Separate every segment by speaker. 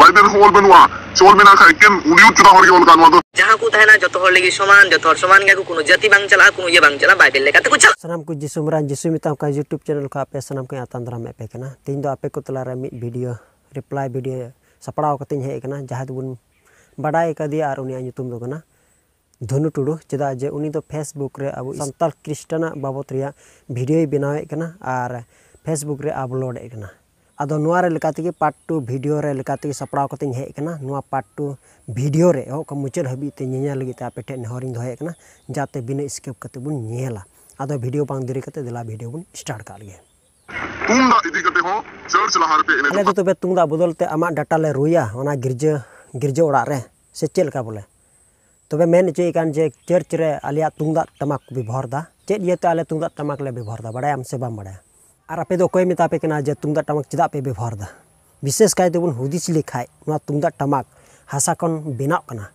Speaker 1: Bible കോൾ ബനവ ചൊൽ മെനക്ക എക്കും ഉലിയോ ചതവറി ഗോൾ കനവ ദ ജഹകു തേന ജത ഹർ ലഗേ സമാന ജത ഹർ സമാന ഗകു കൊനോ ജതി ബാങ് ചലാ കൊനോ ഇ ബാങ് ചലാ ബൈബിൾ ലേ കത കൊ ചല സനാം കു ജിസുമരാൻ ജിസുമിതാ ക യൂട്യൂബ് ചാനൽ ക പേ സനാം ക ആതന്ദ്രമേ പേകനാ തിൻ ദ അപേ കൊത്തലര മി വീഡിയോ റിപ്ലൈ വീഡിയോ സപടാവ കതിൻ ഹേകനാ ജഹത ബൺ ബടായി കദിയ ആരുനി അനിതും ദകനാ ധനുടുടു ചദാ ജേ ഉനി ദ ഫേസ്ബുക്ക് റെ അബ സന്തർ ക്രിഷ്ഠന ബാബത്രിയ വീഡിയോ ബനവൈ കനാ ആർ ഫേസ്ബുക്ക് റെ അപ്ലോഡ് ഹേകനാ अब पार्ट टू भिडियो सपड़ा हेकना पार्ट टू भिडियो मुचाद हाबीते आप हरिंग दहेना जाते बिना स्केप करते अब भिडियो देरी दी दिला भिडियो बन स्टार्ट कागे तब तुम दा बदल आम डाटा ले रुआ गिरजा गिरजा ओर रे से चलका बोले तब मेन चेकान जे चर्च रे अलिया तुम दा टमक व्यवहार दा चेत तुम दा टमक व्यवहार दा बड़ा से बड़ा ᱟᱨ ᱟᱯᱮ ᱫᱚ ᱚᱠᱚᱭ ᱢᱮᱛᱟ ᱯᱮ ᱠᱟᱱᱟ ᱡᱮ ᱛᱩᱢᱫᱟᱜ ᱴᱟᱢᱟᱠ ᱪᱮᱫᱟᱜ ᱯᱮ ᱵᱮᱵᱚᱦᱟᱨ ᱫᱟ ᱵᱤᱥᱮᱥ ᱠᱟᱭ ᱛᱮᱵᱚᱱ ᱦᱩᱫᱤᱥ ᱞᱮᱠᱷᱟᱡ ᱱᱚᱣᱟ ᱛᱩᱢᱫᱟᱜ ᱴᱟᱢᱟᱠ ᱦᱟᱥᱟ ᱠᱷᱚᱱ ᱵᱮᱱᱟᱜ ᱠᱟᱱᱟ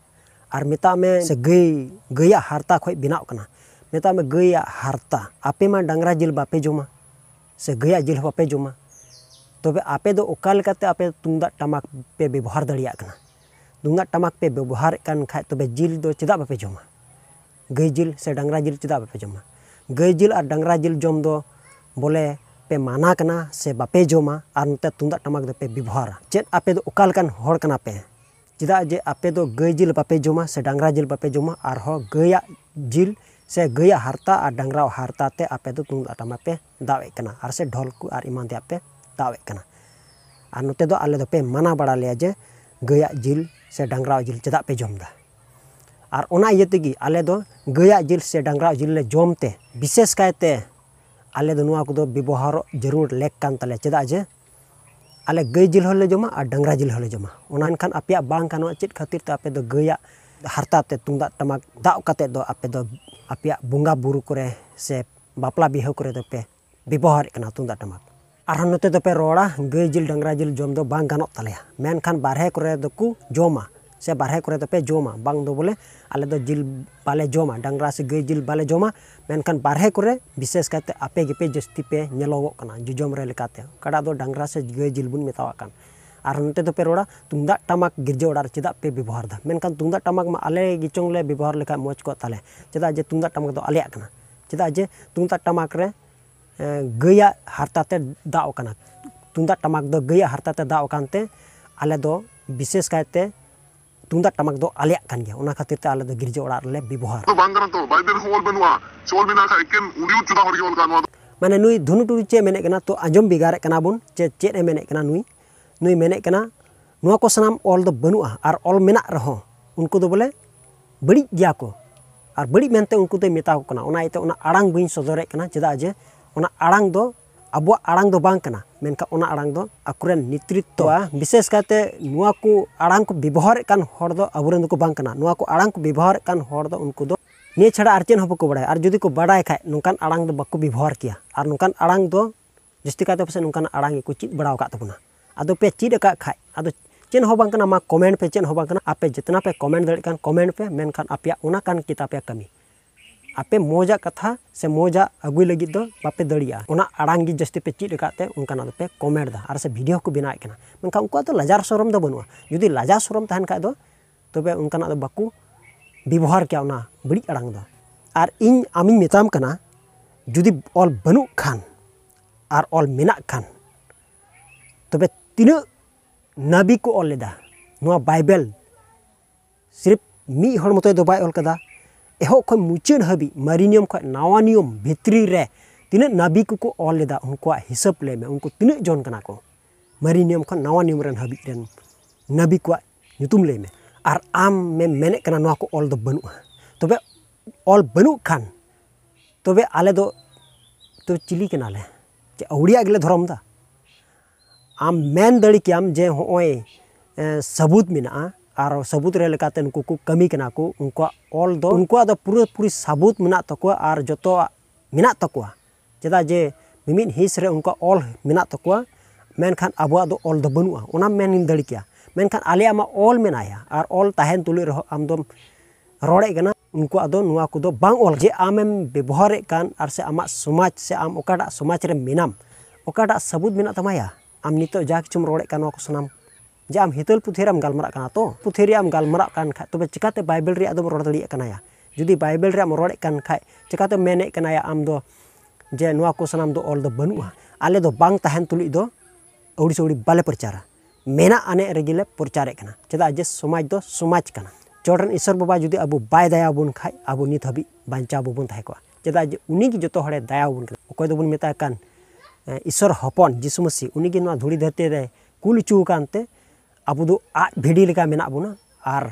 Speaker 1: ᱟᱨ ᱢᱮᱛᱟᱜ ᱢᱮ ᱥᱮ ᱜᱟᱹᱭ ᱜᱟᱹᱭᱟᱜ ᱦᱟᱨᱛᱟ ᱠᱷᱚᱡ ᱵᱮᱱᱟᱜ ᱠᱟᱱᱟ ᱢᱮᱛᱟᱜ ᱢᱮ ᱜᱟᱹᱭᱟᱜ ᱦᱟᱨᱛᱟ ᱟᱯᱮ ᱢᱟ ᱰᱟᱝᱨᱟ ᱡᱤᱞ ᱵᱟᱯᱮ ᱡᱚᱢᱟ ᱥᱮ ᱜᱟᱹᱭᱟᱜ ᱡᱤᱞ ᱦᱚᱸ ᱵᱟᱯᱮ ᱡᱚᱢᱟ ᱛᱚᱵᱮ ᱟᱯᱮ ᱫᱚ ᱚᱠᱟ ᱞᱮᱠᱟᱛᱮ ᱟᱯᱮ ᱛᱩᱢᱫᱟᱜ ᱴᱟᱢᱟᱠ ᱯᱮ ᱵᱮᱵᱚᱦᱟᱨ ᱫᱟᱲᱮᱭᱟᱜ ᱠᱟᱱᱟ ᱛᱩᱢᱫᱟᱜ ᱴᱟᱢᱟᱠ ᱯᱮ ᱵᱮᱵᱚᱦᱟᱨᱮᱫ ᱠᱟᱱ ᱠᱷᱟᱡ ᱛᱚᱵᱮ ᱡᱤᱞ ᱫᱚ ᱪᱮᱫᱟᱜ ᱵᱟᱯᱮ ᱡᱚᱢᱟ ᱜᱟᱹᱭ ᱡᱤᱞ ᱥᱮ ᱰᱟᱝᱨᱟ ᱡᱤᱞ ᱪᱮᱫᱟᱜ ᱵᱟᱯᱮ ᱡᱚᱢᱟ ᱜᱟᱹᱭ ᱡᱤᱞ ᱟᱨ ᱰᱟᱝᱨᱟ ᱡᱤᱞ ᱡᱚᱢ ᱫᱚ ᱵᱚᱞᱮ पे माना कना से बापे जोमा और नोते तुंदा टमाक दे पे बिभारा चेत आपे दो उकाल कन होड़ कना पे चिदा जे आपे दो गय जिल बापे जोमा से डांगरा जिल बापे जोमा और हो गया जिल से गया हारता और डांगरा हारता ते आपे दो तुंदा टमा पे दावे कना और से ढोल को और इमान दिया पे दावे कना और नोते दो आले दो पे माना बड़ा लिया जे गया जिल से डंगरा जिल चिदा पे जोम दा और उना ये तेगी आले दो गया जिल से डांगरा जिल ले जोम विशेष कायते ᱟᱞᱮ ᱫᱚ ᱱᱚᱣᱟ ᱠᱚᱫᱚ ᱵᱮᱵᱚᱦᱟᱨᱚᱜ ᱡᱟᱹᱨᱩᱲ ᱞᱮᱠ ᱠᱟᱱ ᱛᱟᱞᱮᱭᱟ ᱪᱮᱫᱟᱜ ᱡᱮ ᱟᱞᱮ ᱜᱟᱹᱭ ᱡᱤᱞ ᱦᱚᱸᱞᱮ ᱡᱚᱢᱟ ᱟᱨ ᱰᱟᱝᱨᱟ ᱡᱤᱞ ᱦᱚᱸᱞᱮ ᱡᱚᱢᱟ ᱚᱱᱟ ᱮᱱᱠᱷᱟᱱ ᱟᱯᱮᱭᱟᱜ ᱵᱟᱝ ᱜᱟᱱᱚᱜᱼᱟ ᱪᱮᱫ ᱠᱷᱟᱹᱛᱤᱨ ᱛᱮ ᱟᱯᱮ ᱫᱚ ᱜᱟᱹᱭᱟᱜ ᱦᱟᱨᱛᱟ ᱛᱮ ᱛᱩᱢᱫᱟᱜ ᱴᱟᱢᱟᱠ ᱫᱟᱜ ᱠᱟᱛᱮᱫ ᱫᱚ ᱟᱯᱮ ᱫᱚ ᱟᱯᱮᱭᱟᱜ ᱵᱚᱸᱜᱟ ᱵᱩᱨᱩ ᱠᱚᱨᱮ ᱥᱮ ᱵᱟᱯᱞᱟ ᱵᱤᱦᱟᱹ ᱠᱚᱨᱮ ᱫᱚᱯᱮ ᱵᱮᱵᱚᱦᱟᱨᱮᱫ ᱠᱟᱱᱟ ᱛᱩᱢᱫᱟᱜ ᱴᱟᱢᱟᱠ ᱟᱨᱦᱚᱸ ᱱᱚᱛᱮ ᱫᱚᱯᱮ ᱨᱚᱲᱟ ᱜᱟᱹᱭ ᱡᱤᱞ ᱰᱟᱝᱨᱟ ᱡᱤᱞ ᱡᱚᱢ ᱫᱚ ᱵᱟᱝ ᱜᱟᱱᱚᱜ ᱛᱟᱞᱮᱭᱟ ᱢᱮᱱᱠᱷᱟᱱ ᱵᱟᱨᱦᱮ ᱠᱚᱨᱮ ᱫᱚᱠᱚ ᱡᱚᱢᱟ से बारह को तो पे जोमा बांग दो बोले आले दो जिल बाले जोमा डांगरा से गई जिल बाले जोमा मेनखान बारह को विशेष करते आपे गेपे जस्ती पे नलोग कना जुजोम रे दो डांगरा से गई जिल बुन मेतावा और नोटे तो पे रोड़ा तुमदा टमक गिरजे ओडार चेदा पे व्यवहार दा मेनखान तुमदा टमाक मा आले गिचों ले व्यवहार लेखा मोज को ताले चेदा जे तुमदा टमक दो आले कना चेदा जे तुमदा टमक रे गया हरताते दाव कना तुमदा टमाक दो गया हरताते दाव कानते आले दो विशेष कहते tundat tamak do aliak kan ya, unah katir te ala do girja ular le bibohar. Mana nui dunu turu ce menek kena to ajom bigarek kena bun, ce ce ne menek kena nui, nui menek kena, nua ko senam ol benua, ar ol menak roh, unku do boleh beli diaku, ar beli menteng unku do mitau kena, unah ite unah arang buin sodorek kena, ceda aje, unah arang do ᱟᱵᱚᱣᱟᱜ ᱟᱲᱟᱝ ᱫᱚ ᱵᱟᱝ ᱠᱟᱱᱟ ᱢᱮᱱᱠᱷᱟᱱ ᱚᱱᱟ ᱟᱲᱟᱝ ᱫᱚ ᱟᱠᱚᱨᱮᱱ ᱱᱮᱛᱨᱤᱛᱛᱚ ᱵᱤᱥᱮᱥ ᱠᱟᱛᱮ ᱱᱚᱣᱟ ᱠᱚ ᱟᱲᱟᱝ ᱠᱚ ᱵᱮᱵᱚᱦᱟᱨᱮᱫ ᱠᱟᱱ ᱦᱚᱲ ᱫᱚ ᱟᱵᱚᱨᱮᱱ ᱫᱚᱠᱚ ᱵᱟᱝ ᱠᱟᱱᱟ ᱱᱚᱣᱟ ᱠᱚ ᱟᱲᱟᱝ ᱠᱚ ᱵᱮᱵᱚᱦᱟᱨᱮᱫ ᱠᱟᱱ ᱦᱚᱲ ᱫᱚ ᱩᱱᱠᱩ ᱫᱚ ᱱᱤᱭᱟᱹ ᱪᱷᱟᱲᱟ ᱟᱨ ᱪᱮᱫ ᱦᱚᱸ ᱵᱟᱠᱚ ᱵᱟᱲᱟᱭᱟ ᱟᱨ ᱡᱩᱫᱤ ᱠᱚ ᱵᱟᱰᱟᱭ ᱠᱷᱟᱡ ᱱᱚᱝᱠᱟᱱ ᱟᱲᱟᱝ ᱫᱚ ᱵᱟᱠᱚ ᱵᱮᱵᱚᱦᱟᱨ ᱠᱮᱭᱟ ᱟᱨ ᱱᱚᱝᱠᱟᱱ ᱟᱲᱟᱝ ᱫᱚ ᱡᱟᱹᱥᱛᱤ ᱠᱟᱭᱛᱮ ᱯᱟᱥᱮᱡ ᱱᱚᱝᱠᱟᱱ ᱟᱲᱟᱝ ᱜᱮᱠᱚ ᱪᱮᱫ ᱵᱟᱲᱟ ᱟᱠᱟᱫ ᱛᱟᱵᱚᱱᱟ ᱟᱫᱚ ᱯᱮ ᱪᱮᱫ ᱟᱠᱟᱫ ᱠᱷᱟᱡ ᱟᱫᱚ चेन हो बंकना मा कमेंट पे चेन हो बंकना आपे जितना पे कमेंट दड़ कमेंट पे मेन खान आपया उना कान किता पे कमी आपे मजा कथा से मजा आगु लगे दो तो बापे दड़िया उना जस्ती पे चीट रखाते उनका पे कमेंट और आर से वीडियो को बनाए एकना मनका उनका तो लजार सोरम दो बनुआ तहन का दो तो, तो उनका ना तो बकु व्यवहार क्या बड़ी आड़ दो आर इन आमी मेताम कना यदि ऑल बनु खान आर ऑल मेना खान तो पे तिन नबी को ऑल लेदा नुआ बाइबल सिर्फ मी हर मतो दो एहब खन मुचाद हाबी मारी नियम खन नवा नियम भित्री रे तीन नाबी को ऑल लेदा उनको हिसाब ले में उनको तीन जन कना को मारी नियम खन नवा नियम रन हबी रन नाबी को ले में और आम में मेने कना नवा को ऑल दो बनू तबे तो ऑल बनू खान तबे तो आले दो तो चिली के नाले जे औड़िया गेले धरम दा आम मेन दड़ी के आम जे होय सबूत मिना और सबूत रहे कमी कना को उनका ऑल पूरी सबूत मना तकवा और जो मना चेदा जे मिमिन हिस रे उनका ऑल मना तकवा मेनखान अबवा ऑल दो मेन दड़ी किया ऑल मेनाया और ऑल तहन तुले रहो गना उनको अदो जे आमेम व्यवहार कान और से आमा समाज से आम समाज रे सबूत मेना तमाया आम नितो जा किचुम रोड़े कान ᱡᱮ ᱟᱢ ᱦᱤᱛᱟᱹᱞ ᱯᱩᱛᱷᱤ ᱨᱮᱭᱟᱜ ᱮᱢ ᱜᱟᱞᱢᱟᱨᱟᱜ ᱠᱟᱱᱟ ᱛᱚ ᱯᱩᱛᱷᱤ ᱨᱮᱭᱟᱜ ᱮᱢ ᱜᱟᱞᱢᱟᱨᱟᱜ ᱠᱟᱱ ᱠᱷᱟᱡ ᱛᱚᱵᱮ ᱪᱤᱠᱟᱹᱛᱮ ᱵᱟᱭᱵᱮᱞ ᱨᱮᱭᱟᱜ ᱫᱚᱢ ᱨᱚᱲ ᱫᱟᱲᱮᱭᱟᱜ ᱠᱟᱱᱟᱭᱟ ᱡᱩᱫᱤ ᱵᱟᱭᱵᱮᱞ ᱨᱮᱭᱟᱜ ᱮᱢ ᱨᱚᱲᱮᱫ ᱠᱟᱱ ᱠᱷᱟᱡ ᱪᱤᱠᱟᱹᱛᱮᱢ ᱢᱮᱱᱮᱫ ᱠᱟᱱᱟᱭᱟ ᱟᱢ ᱫᱚ ᱡᱮ ᱱᱚᱣᱟ ᱠᱚ ᱥᱟᱱᱟᱢ ᱫᱚ ᱚᱞ ᱫᱚ ᱵᱟᱹᱱᱩᱜᱼᱟ ᱟᱞᱮ ᱫᱚ ᱵᱟᱝ ᱛᱟᱦᱮᱱ ᱛᱩᱞᱩᱡ ᱫᱚ ᱟᱹᱣᱲᱤ ᱥᱟᱹᱣᱲᱤ ᱵᱟᱞᱮ ᱯᱨᱚᱪᱟᱨᱟ ᱢᱮᱱᱟᱜ ᱟᱱᱮ ᱨᱮᱜᱮᱞᱮ ᱯᱨᱚᱪᱟᱨᱮᱫ ᱠᱟᱱᱟ ᱪᱮᱫᱟᱜ ᱡᱮ ᱥᱚᱢᱟᱡᱽ ᱫᱚ ᱥᱚᱢᱟᱡᱽ ᱠᱟᱱᱟ ᱪᱚᱴᱨᱮᱱ ᱤᱥᱥᱚᱨ ᱵᱟᱵᱟ ᱡᱩᱫᱤ ᱟᱵᱚ ᱵᱟᱭ ᱫᱟᱭᱟᱵᱚᱱ ᱠᱷᱟᱡ ᱟᱵᱚ ᱱᱤᱛ ᱦᱟᱹᱵᱤᱡ ᱵᱟᱧᱪᱟᱣ ᱵᱟᱵᱚᱱ ᱛᱟᱦᱮᱸ ᱠᱚᱜᱼᱟ ᱪᱮᱫᱟᱜ ᱡᱮ ᱩᱱᱤᱜᱮ ᱡᱚᱛᱚ ᱦᱚᱲᱮ ᱫᱟᱭᱟᱵᱚᱱ ᱠᱟᱱᱟ ᱚᱠᱚᱭ ᱫᱚᱵᱚᱱ ᱢᱮᱛᱟᱭ ᱠᱟᱱ ᱤᱥᱥᱚᱨ ᱦᱚᱯᱚᱱ ᱡᱤᱥᱩ ᱢᱟᱹᱥᱤ ᱩᱱᱤᱜᱮ ᱱᱚᱣᱟ ᱫᱷᱩᱲᱤ ᱫᱷᱟᱹᱨᱛᱤ ᱨᱮ ᱠᱩᱞ ᱦᱚᱪᱚ ᱟᱠᱟᱱᱛᱮ अब आज भिडी लेका मेना बोना और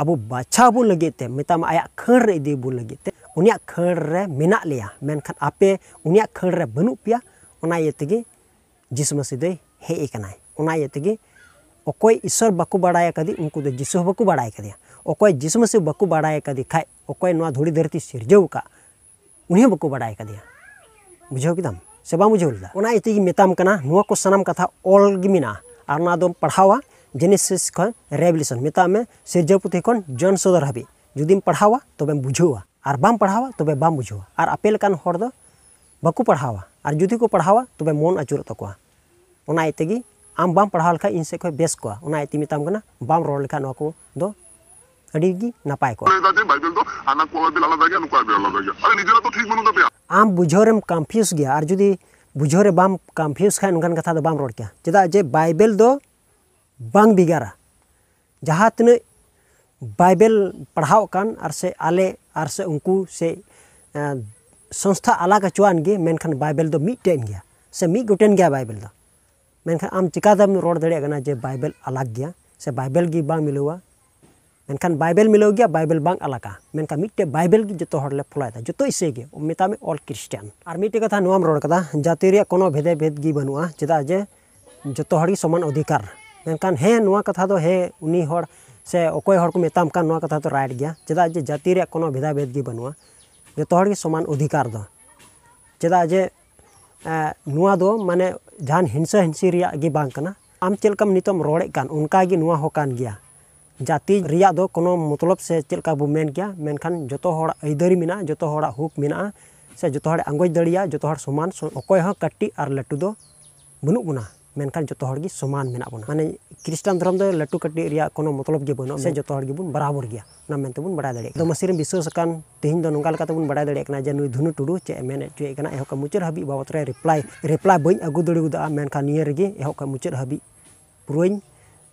Speaker 1: अब बाछा बोन लगे मेतम आया खड़ रे इदी बोन लगे उनिया खड़े में मेना आपे उनिया खड़े बनू पिया ओना येते जीशु मसीह दे हे ईश्वर बाको बाड़ाय कदी उनको दे बाको बाड़ाय कदी अकोय जीशु मसीह बाको बाड़ाय कदी खाय अकोय धूड़ी धरती सिरजव का उन्हें बाको बाड़ाय कदी बुझाव किदम से बाम बुझे लेदा ओना को सनम कथा ऑल गिमिना और पढ़ावा जेनेसिस रेवल्यूशन मेता में सिरजपुति खन जन सदर हाबी जुदीम पढ़ावा तब बुझा और बाम पढ़ावा तब बम बुझा और आपेलान बाकु पढ़ावा और जुदी को पढ़ावा तब मन आचुर आम बम पढ़ा लेखा इन सब बेस को मतम बम रोड लेखा ना को नपाय को आम बुझे कंफ्यूज गया और जुदी बुझे बम कंफ्यूज खान उनका रोड क्या चेदा जे बैबल दो बांग बिगारा जहाँ तक बाइबल पढ़ाओं से आले और से उनको से संस्था अलग अचुआन बाइबल दो मिटेन गया से मी गोटेन गया बाइबल दो मेखान आम चिकादम रोड दिन जे बाइबल अलग गया से बाइबल की बांग मिलवा मेखान बाइबल मिलो गया बाइबल बांग अलग मेखान मिट्टे बाइबल की जो हर फलोद जो इसे मेता में ऑल क्रिस्टान मिट्टे कथा नाम रोड़ा जाति को भेदे भेद की जो समान अधिकार मेकान ना कथा तो हाँ उन से अकाम कथा तो राइट गया चेदा जे जाति को भेदा भेद की बनू जो तो समान अधिकार दो चेदा जे ना दो माने जान हिंसा हिंसी की बांकना आम चलकाम नित रड़ उनकान गया जाति दो कोनो मतलब से चलका बो मेन गया मेनखान जो तो आदरी मेना जो तो हूक मेना से जो तो आंगज दड़िया जो तो समान अकटी और लाटू तो बनू बना menkan joto hor soman mena bona mane kristan dharam do latu kati riya kono matlab ge bona se hmm. joto hor gi bun barabar gya na mente bun bada dare do masirin bisur sakan tehin do nungal kata bun bada dare ekna janu dhunu tudu che mene che kana eho ka muchir habi babat re reply reply boin agu dori guda menkan nier ge eho ka muchir habi pruin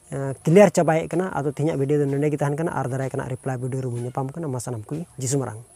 Speaker 1: eh, clear cabai kana atau tehnya video do nene gi tahan kana ar dara kana reply video rumunya pam kana masanam kui jisumarang